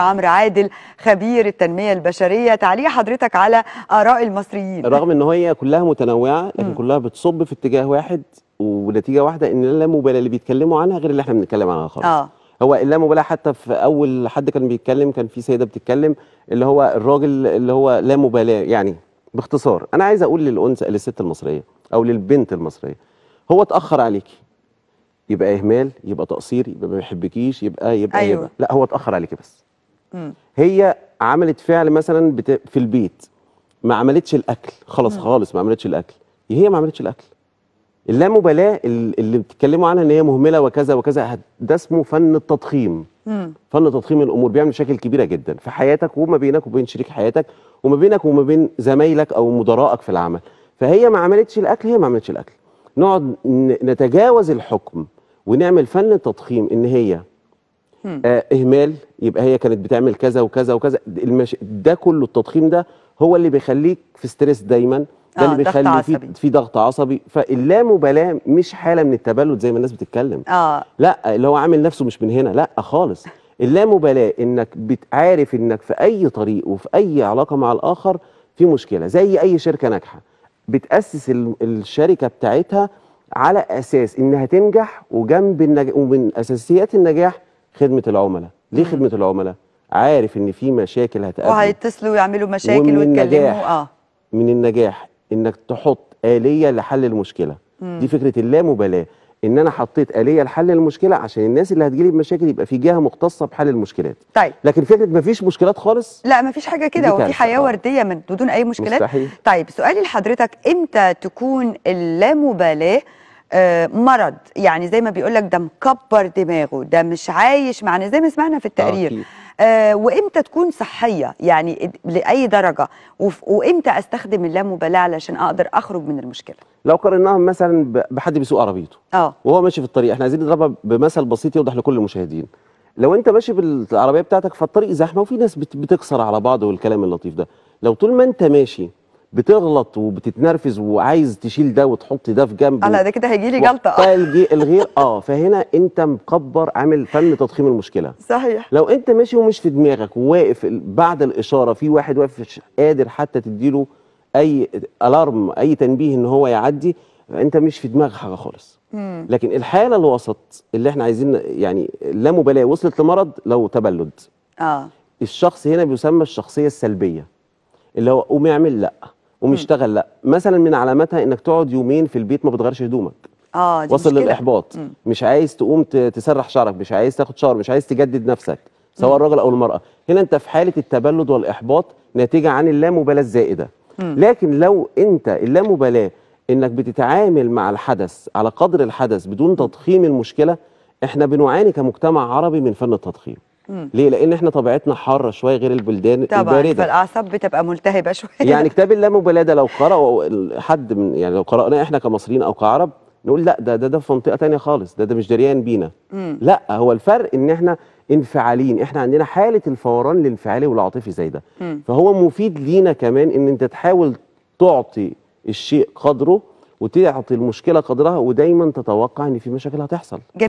الدكتور عمرو عادل خبير التنميه البشريه تعليق حضرتك على اراء المصريين رغم ان هي كلها متنوعه لكن م. كلها بتصب في اتجاه واحد ونتيجه واحده ان لا مبالاه اللي بيتكلموا عنها غير اللي احنا بنتكلم عنها خالص آه. هو مبالاه حتى في اول حد كان بيتكلم كان في سيده بتتكلم اللي هو الراجل اللي هو لا مبالاه يعني باختصار انا عايز اقول للانثى للست المصريه او للبنت المصريه هو اتاخر عليكي يبقى اهمال يبقى تقصير يبقى ما بيحبكيش يبقى يبقى أيوة. يبقى لا هو اتاخر عليكي بس هي عملت فعل مثلا بت... في البيت ما عملتش الاكل خلاص مم. خالص ما عملتش الاكل هي ما عملتش الاكل اللامبالاه اللي بتتكلموا عنها ان هي مهمله وكذا وكذا ده اسمه فن التضخيم مم. فن تضخيم الامور بيعمل مشاكل كبيره جدا في حياتك وما بينك وبين شريك حياتك وما بينك وما بين زمايلك او مدراءك في العمل فهي ما عملتش الاكل هي ما عملتش الاكل نقعد نتجاوز الحكم ونعمل فن التضخيم ان هي آه اهمال يبقى هي كانت بتعمل كذا وكذا وكذا المش... ده كله التضخيم ده هو اللي بيخليك في ستريس دايما ده آه اللي بيخلي في في ضغط عصبي فاللامبالاه مش حاله من التبلد زي ما الناس بتتكلم آه. لا اللي هو عامل نفسه مش من هنا لا خالص اللامبالاه انك بتعرف انك في اي طريق وفي اي علاقه مع الاخر في مشكله زي اي شركه ناجحه بتاسس الشركه بتاعتها على اساس انها تنجح وجنب النج... ومن اساسيات النجاح خدمه العملاء ليه خدمه العملاء عارف ان في مشاكل هتقابل وهيتصلوا ويعملوا مشاكل ويتكلموا اه من النجاح انك تحط اليه لحل المشكله مم. دي فكره اللامبالاه ان انا حطيت اليه لحل المشكله عشان الناس اللي هتجيلي بمشاكل يبقى في جهه مختصه بحل المشكلات طيب لكن فكره مفيش مشكلات خالص لا مفيش حاجه كده هو في حياه ورديه من بدون اي مشكلات مستحيل. طيب سؤالي لحضرتك امتى تكون اللامبالاه آه، مرض يعني زي ما بيقول لك ده مكبر دماغه ده مش عايش معنا يعني زي ما سمعنا في التقرير آه وامتى تكون صحيه يعني لاي درجه وامتى استخدم اللامبالاه علشان اقدر اخرج من المشكله لو قارناها مثلا بحد بيسوق عربيته اه وهو ماشي في الطريق احنا عايزين نضربها بمثل بسيط يوضح لكل المشاهدين لو انت ماشي بالعربيه بتاعتك فالطريق زحمه وفي ناس بتكسر على بعض والكلام اللطيف ده لو طول ما انت ماشي بتغلط وبتتنرفز وعايز تشيل ده وتحط ده في جنب انا ده كده هيجي لي جلطه الغير اه فهنا انت مكبر عامل فن تضخيم المشكله صحيح لو انت ماشي ومش في دماغك وواقف بعد الاشاره في واحد واقف مش قادر حتى تديله اي الارم اي تنبيه ان هو يعدي انت مش في دماغك حاجه خالص لكن الحاله الوسط اللي احنا عايزين يعني لا مبالاه وصلت لمرض لو تبلد اه الشخص هنا بيسمى الشخصيه السلبيه اللي هو قوم اعمل لا ومشتغل لا مثلا من علاماتها انك تقعد يومين في البيت ما بتغيرش هدومك اه دي وصل مشكلة. للاحباط مم. مش عايز تقوم تسرح شعرك مش عايز تاخد شاور مش عايز تجدد نفسك سواء الرجل او المراه هنا انت في حاله التبلد والاحباط ناتجه عن اللامبالاه الزائده مم. لكن لو انت اللامبالاه انك بتتعامل مع الحدث على قدر الحدث بدون تضخيم المشكله احنا بنعاني كمجتمع عربي من فن التضخيم مم. ليه لان احنا طبيعتنا حاره شويه غير البلدان طبعا البارده فالاعصاب بتبقى ملتهبه شويه يعني كتاب اللامبالاه لو قرأ حد من يعني لو قرأناه احنا كمصريين او كعرب نقول لا ده ده ده في منطقه ثانيه خالص ده ده مش دريان بينا مم. لا هو الفرق ان احنا انفعاليين، احنا عندنا حاله الفوران الانفعالي والعاطفي زي ده مم. فهو مفيد لينا كمان ان انت تحاول تعطي الشيء قدره وتعطي المشكله قدرها ودايما تتوقع ان في مشاكل هتحصل